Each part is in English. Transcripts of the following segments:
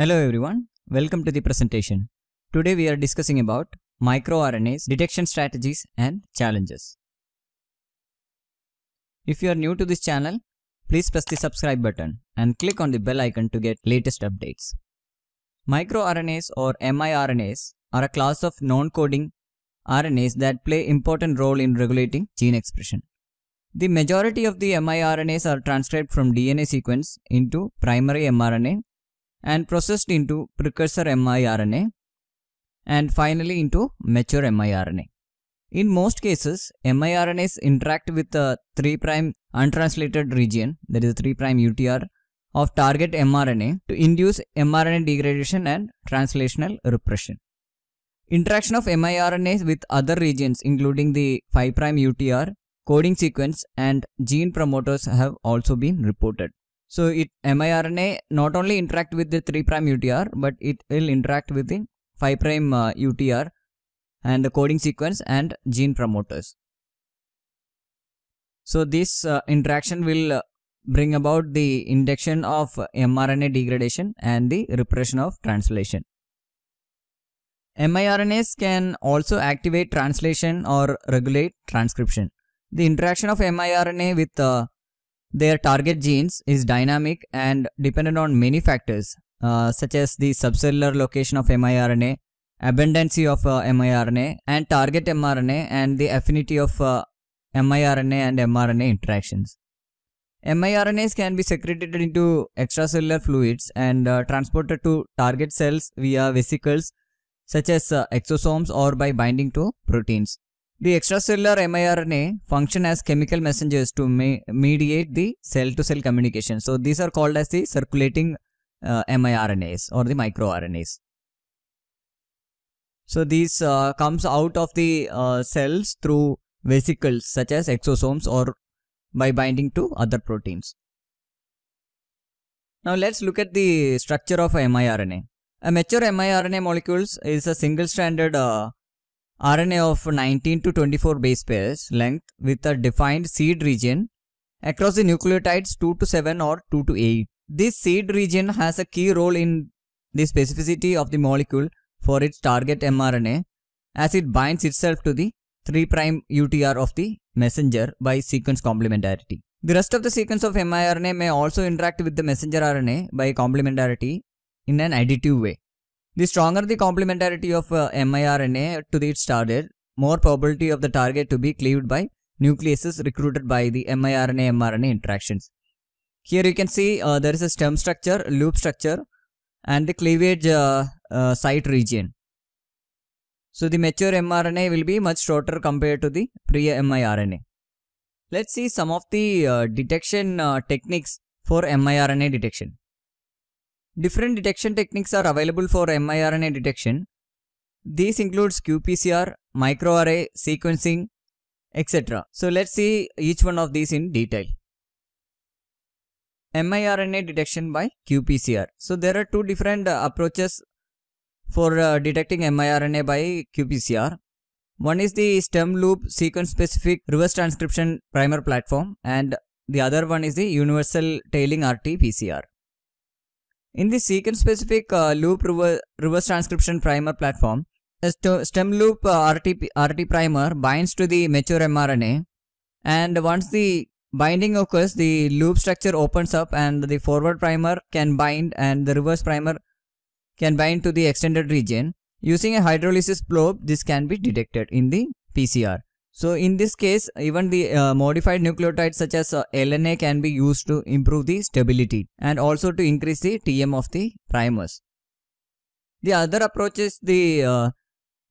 Hello everyone, welcome to the presentation. Today we are discussing about microRNAs, detection strategies and challenges. If you are new to this channel, please press the subscribe button and click on the bell icon to get latest updates. MicroRNAs or miRNAs are a class of non-coding RNAs that play important role in regulating gene expression. The majority of the miRNAs are transcribed from DNA sequence into primary mRNA and processed into precursor miRNA and finally into mature miRNA. In most cases, miRNAs interact with the 3' untranslated region that is 3' UTR of target mRNA to induce mRNA degradation and translational repression. Interaction of miRNAs with other regions including the 5' UTR, coding sequence and gene promoters have also been reported. So it miRNA not only interact with the 3' UTR but it will interact with the 5' uh, UTR and the coding sequence and gene promoters. So this uh, interaction will uh, bring about the induction of mRNA degradation and the repression of translation. miRNAs can also activate translation or regulate transcription. The interaction of miRNA with uh, their target genes is dynamic and dependent on many factors uh, such as the subcellular location of miRNA, abundance of uh, miRNA and target mRNA and the affinity of uh, miRNA and mRNA interactions. miRNAs can be secreted into extracellular fluids and uh, transported to target cells via vesicles such as uh, exosomes or by binding to proteins. The extracellular miRNA function as chemical messengers to me mediate the cell-to-cell -cell communication. So these are called as the circulating uh, miRNAs or the microRNAs. So these uh, comes out of the uh, cells through vesicles such as exosomes or by binding to other proteins. Now let's look at the structure of a miRNA. A mature miRNA molecules is a single-stranded uh, RNA of 19 to 24 base pairs length with a defined seed region across the nucleotides 2 to 7 or 2 to 8. This seed region has a key role in the specificity of the molecule for its target mRNA as it binds itself to the 3' UTR of the messenger by sequence complementarity. The rest of the sequence of miRNA may also interact with the messenger RNA by complementarity in an additive way. The stronger the complementarity of uh, miRNA to the its target, more probability of the target to be cleaved by nucleases recruited by the miRNA-mRNA interactions. Here you can see uh, there is a stem structure, loop structure and the cleavage uh, uh, site region. So the mature mRNA will be much shorter compared to the pre-miRNA. Let's see some of the uh, detection uh, techniques for miRNA detection. Different detection techniques are available for miRNA detection. These includes qPCR, microarray, sequencing, etc. So let's see each one of these in detail. miRNA detection by qPCR. So there are two different uh, approaches for uh, detecting miRNA by qPCR. One is the stem loop sequence specific reverse transcription primer platform and the other one is the universal tailing RT-PCR. In the sequence-specific uh, loop reverse, reverse, transcription primer platform, a st stem loop uh, RT, RT primer binds to the mature mRNA and once the binding occurs, the loop structure opens up and the forward primer can bind and the reverse primer can bind to the extended region. Using a hydrolysis probe, this can be detected in the PCR. So in this case, even the uh, modified nucleotides such as uh, LNA can be used to improve the stability and also to increase the TM of the primers. The other approach is the uh,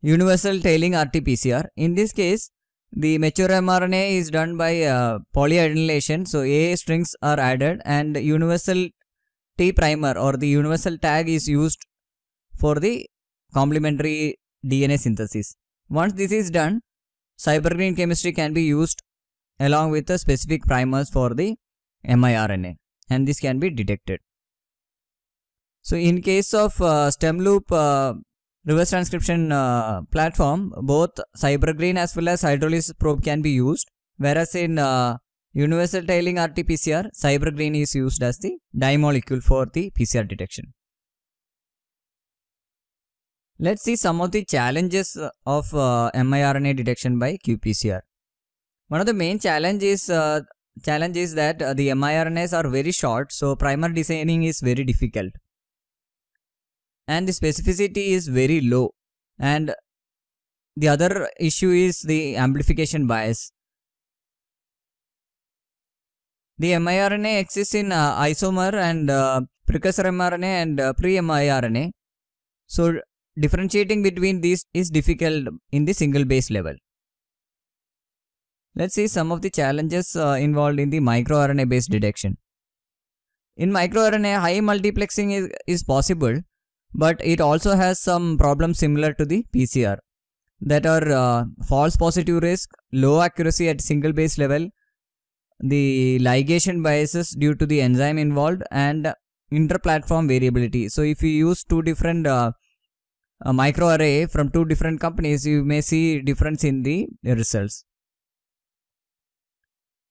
universal tailing RT-PCR. In this case, the mature mRNA is done by uh, polyadenylation. So A strings are added and universal T primer or the universal tag is used for the complementary DNA synthesis. Once this is done, Cybergreen chemistry can be used along with the specific primers for the miRNA and this can be detected. So in case of uh, stem loop uh, reverse transcription uh, platform, both Cybergreen as well as hydrolysis probe can be used whereas in uh, universal tiling RT-PCR, Cybergreen is used as the dye molecule for the PCR detection. Let's see some of the challenges of uh, miRNA detection by qPCR. One of the main challenges uh, challenge is that uh, the miRNAs are very short, so primer designing is very difficult. And the specificity is very low. And the other issue is the amplification bias. The miRNA exists in uh, isomer and uh, precursor mRNA and uh, pre-miRNA. So differentiating between these is difficult in the single base level. Let's see some of the challenges uh, involved in the microRNA based detection. In microRNA, high multiplexing is, is possible, but it also has some problems similar to the PCR that are uh, false positive risk, low accuracy at single base level, the ligation biases due to the enzyme involved and inter-platform variability. So if you use two different uh, a microarray from two different companies, you may see difference in the results.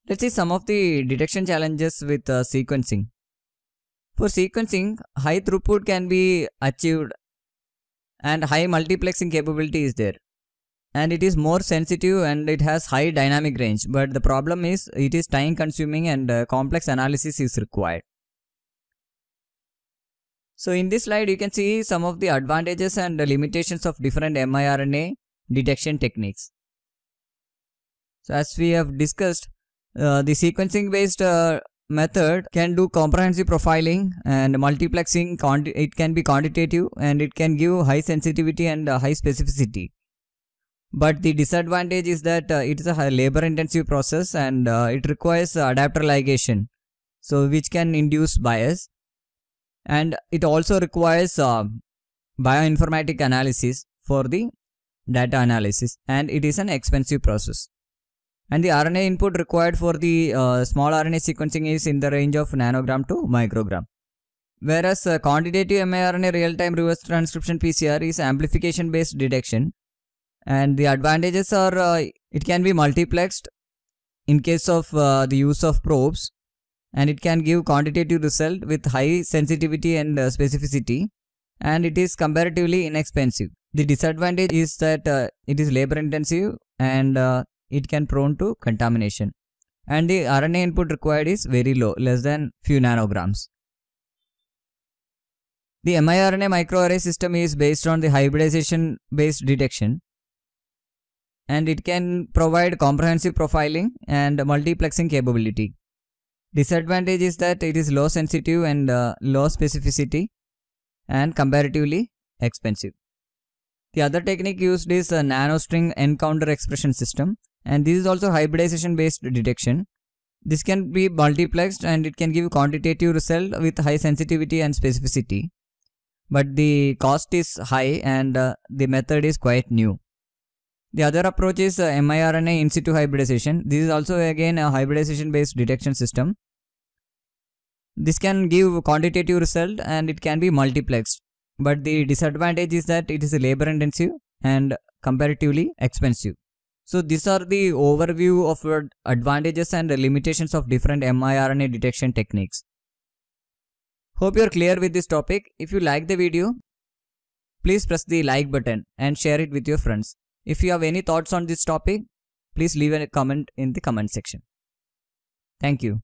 Let's see some of the detection challenges with uh, sequencing. For sequencing, high throughput can be achieved and high multiplexing capability is there. And it is more sensitive and it has high dynamic range. But the problem is it is time consuming and uh, complex analysis is required. So in this slide you can see some of the advantages and limitations of different miRNA detection techniques. So as we have discussed, uh, the sequencing based uh, method can do comprehensive profiling and multiplexing, it can be quantitative and it can give high sensitivity and uh, high specificity. But the disadvantage is that uh, it is a labor intensive process and uh, it requires adapter ligation, so which can induce bias and it also requires uh, bioinformatic analysis for the data analysis and it is an expensive process and the RNA input required for the uh, small RNA sequencing is in the range of nanogram to microgram whereas uh, quantitative miRNA real-time reverse transcription PCR is amplification based detection and the advantages are uh, it can be multiplexed in case of uh, the use of probes and it can give quantitative result with high sensitivity and uh, specificity and it is comparatively inexpensive. The disadvantage is that uh, it is labor intensive and uh, it can prone to contamination. And the RNA input required is very low, less than few nanograms. The miRNA microarray system is based on the hybridization based detection and it can provide comprehensive profiling and multiplexing capability. Disadvantage is that it is low sensitive and uh, low specificity and comparatively expensive. The other technique used is a nanostring encounter expression system and this is also hybridization based detection. This can be multiplexed and it can give quantitative result with high sensitivity and specificity. But the cost is high and uh, the method is quite new. The other approach is uh, miRNA in situ hybridization. This is also again a hybridization based detection system. This can give quantitative result and it can be multiplexed. But the disadvantage is that it is labor intensive and comparatively expensive. So these are the overview of advantages and limitations of different miRNA detection techniques. Hope you're clear with this topic. If you like the video, please press the like button and share it with your friends. If you have any thoughts on this topic, please leave a comment in the comment section. Thank you.